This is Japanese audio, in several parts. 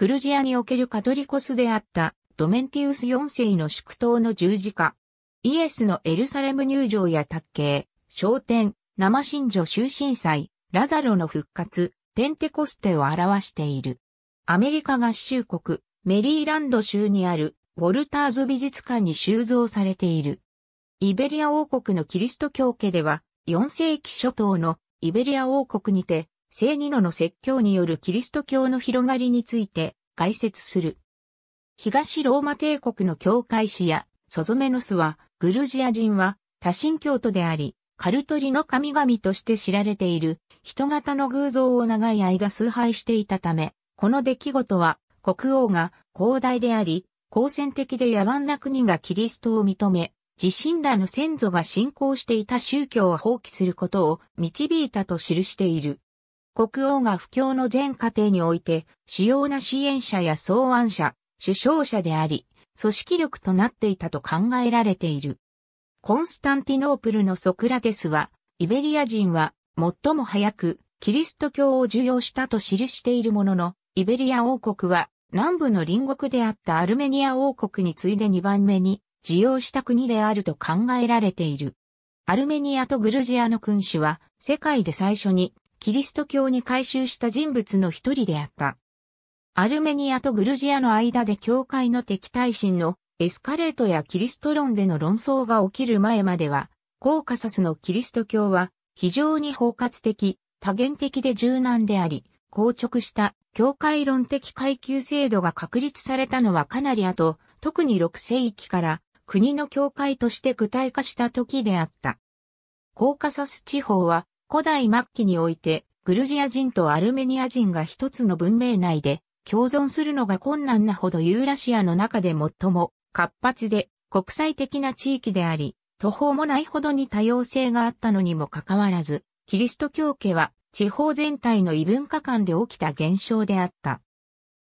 グルジアにおけるカトリコスであったドメンティウス4世の祝祷の十字架。イエスのエルサレム入場や卓形、昇天、生神女終身祭、ラザロの復活、ペンテコステを表している。アメリカ合衆国、メリーランド州にあるウォルターズ美術館に収蔵されている。イベリア王国のキリスト教家では、4世紀初頭のイベリア王国にて、聖ニノの説教によるキリスト教の広がりについて解説する。東ローマ帝国の教会史やソゾメノスは、グルジア人は多神教徒であり、カルトリの神々として知られている人型の偶像を長い間崇拝していたため、この出来事は国王が広大であり、好戦的で野蛮な国がキリストを認め、自身らの先祖が信仰していた宗教を放棄することを導いたと記している。国王が不況の全過程において、主要な支援者や草案者、首相者であり、組織力となっていたと考えられている。コンスタンティノープルのソクラテスは、イベリア人は最も早くキリスト教を受容したと記しているものの、イベリア王国は南部の隣国であったアルメニア王国に次いで2番目に受容した国であると考えられている。アルメニアとグルジアの君主は世界で最初にキリスト教に改宗した人物の一人であった。アルメニアとグルジアの間で教会の敵対心のエスカレートやキリスト論での論争が起きる前までは、コーカサスのキリスト教は非常に包括的、多元的で柔軟であり、硬直した教会論的階級制度が確立されたのはかなり後、特に6世紀から国の教会として具体化した時であった。コーカサス地方は古代末期において、グルジア人とアルメニア人が一つの文明内で共存するのが困難なほどユーラシアの中で最も活発で国際的な地域であり、途方もないほどに多様性があったのにもかかわらず、キリスト教家は地方全体の異文化間で起きた現象であった。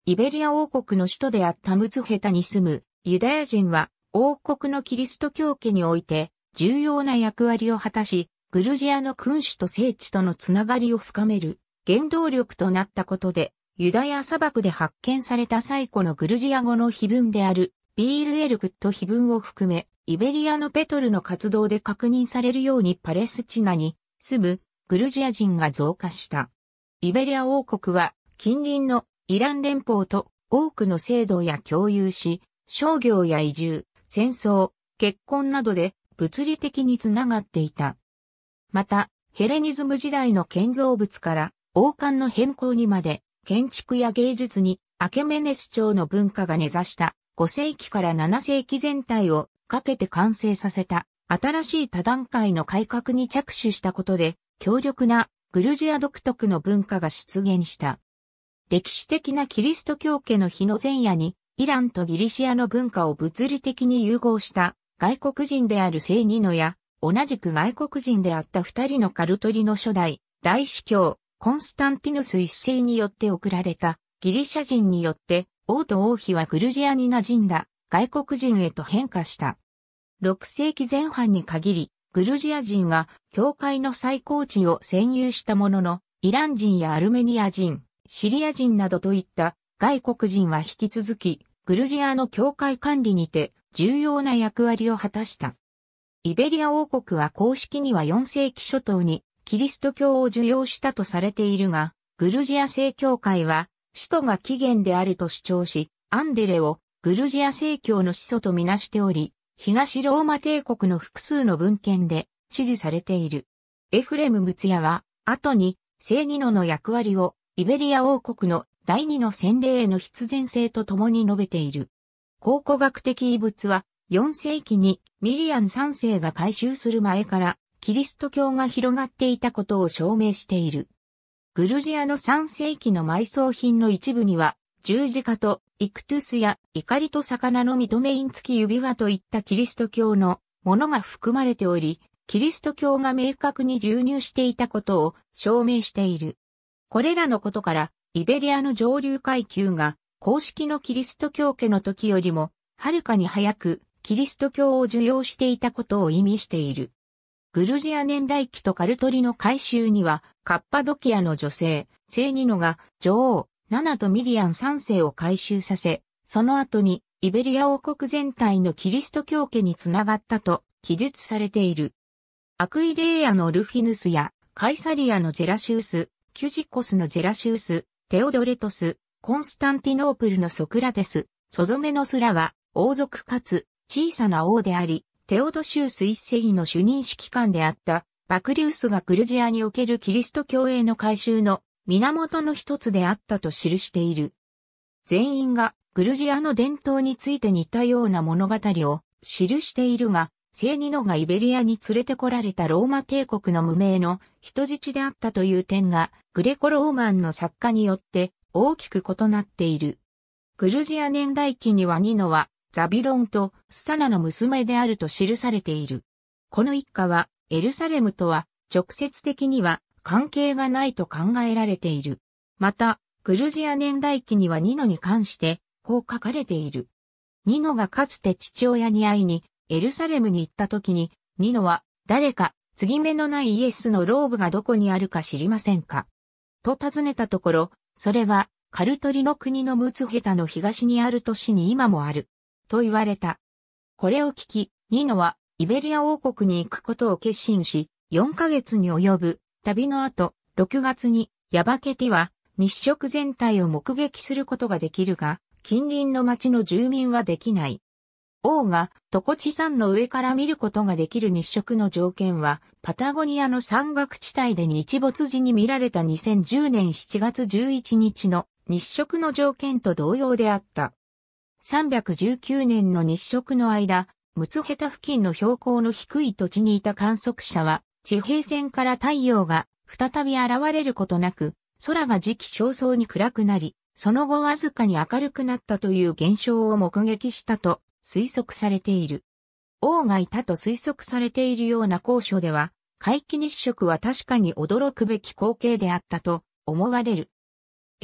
イベリア王国の首都であったムツヘタに住むユダヤ人は王国のキリスト教家において重要な役割を果たし、グルジアの君主と聖地とのつながりを深める原動力となったことで、ユダヤ砂漠で発見された最古のグルジア語の碑文であるビールエルクット碑文を含め、イベリアのペトルの活動で確認されるようにパレスチナに住むグルジア人が増加した。イベリア王国は近隣のイラン連邦と多くの制度や共有し、商業や移住、戦争、結婚などで物理的につながっていた。また、ヘレニズム時代の建造物から王冠の変更にまで、建築や芸術にアケメネス朝の文化が根ざした5世紀から7世紀全体をかけて完成させた新しい多段階の改革に着手したことで強力なグルジア独特の文化が出現した。歴史的なキリスト教家の日の前夜にイランとギリシアの文化を物理的に融合した外国人である聖ニノや同じく外国人であった二人のカルトリの初代、大司教、コンスタンティヌス一世によって送られたギリシャ人によって王と王妃はグルジアに馴染んだ外国人へと変化した。6世紀前半に限り、グルジア人が教会の最高地を占有したものの、イラン人やアルメニア人、シリア人などといった外国人は引き続き、グルジアの教会管理にて重要な役割を果たした。イベリア王国は公式には4世紀初頭にキリスト教を受容したとされているが、グルジア正教会は首都が起源であると主張し、アンデレをグルジア正教の始祖とみなしており、東ローマ帝国の複数の文献で支持されている。エフレム・ムツヤは、後に、正義のの役割を、イベリア王国の第二の洗礼への必然性と共に述べている。考古学的遺物は、4世紀にミリアン3世が改修する前からキリスト教が広がっていたことを証明している。グルジアの3世紀の埋葬品の一部には十字架とイクトゥスや怒りと魚の認め印付き指輪といったキリスト教のものが含まれており、キリスト教が明確に流入していたことを証明している。これらのことから、イベリアの上流階級が公式のキリスト教家の時よりも、はるかに早くキリスト教を受容していたことを意味している。グルジア年代記とカルトリの改修には、カッパドキアの女性、セイニノが女王、ナナとミリアン3世を改修させ、その後にイベリア王国全体のキリスト教家につながったと記述されている。アクイレイアのルフィヌスやカイサリアのジェラシウス、キュジコスのジェラシウス、テオドレトス、コンスタンティノープルのソクラテス、ソゾメノスらは王族かつ小さな王であり、テオドシウス一世の主任指揮官であった、バクリウスがクルジアにおけるキリスト教営の改修の源の一つであったと記している。全員がグルジアの伝統について似たような物語を記しているが、聖ニノがイベリアに連れてこられたローマ帝国の無名の人質であったという点が、グレコローマンの作家によって大きく異なっている。グルジア年代記にはニノはザビロンとスサナの娘であると記されている。この一家はエルサレムとは直接的には関係がないと考えられている。また、グルジア年代記にはニノに関してこう書かれている。ニノがかつて父親に会いにエルサレムに行った時に、ニノは誰か継ぎ目のないイエスのローブがどこにあるか知りませんかと尋ねたところ、それはカルトリの国のムツヘタの東にある都市に今もある。と言われた。これを聞き、ニノはイベリア王国に行くことを決心し、4ヶ月に及ぶ旅の後、6月にヤバケティは日食全体を目撃することができるが、近隣の町の住民はできない。王がトコチ山の上から見ることができる日食の条件は、パタゴニアの山岳地帯で日没時に見られた2010年7月11日の日食の条件と同様であった。319年の日食の間、ムツヘタ付近の標高の低い土地にいた観測者は、地平線から太陽が再び現れることなく、空が時期尚早に暗くなり、その後わずかに明るくなったという現象を目撃したと推測されている。王がいたと推測されているような高所では、回帰日食は確かに驚くべき光景であったと思われる。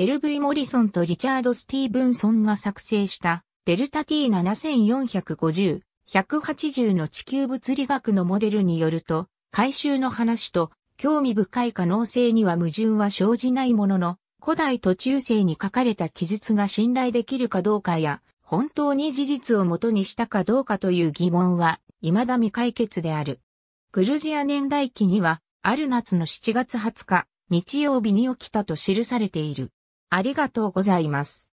LV モリソンとリチャード・スティーブンソンが作成したデルタ T7450、180の地球物理学のモデルによると、回収の話と興味深い可能性には矛盾は生じないものの、古代と中世に書かれた記述が信頼できるかどうかや、本当に事実をもとにしたかどうかという疑問は、未だ未解決である。グルジア年代記には、ある夏の7月20日、日曜日に起きたと記されている。ありがとうございます。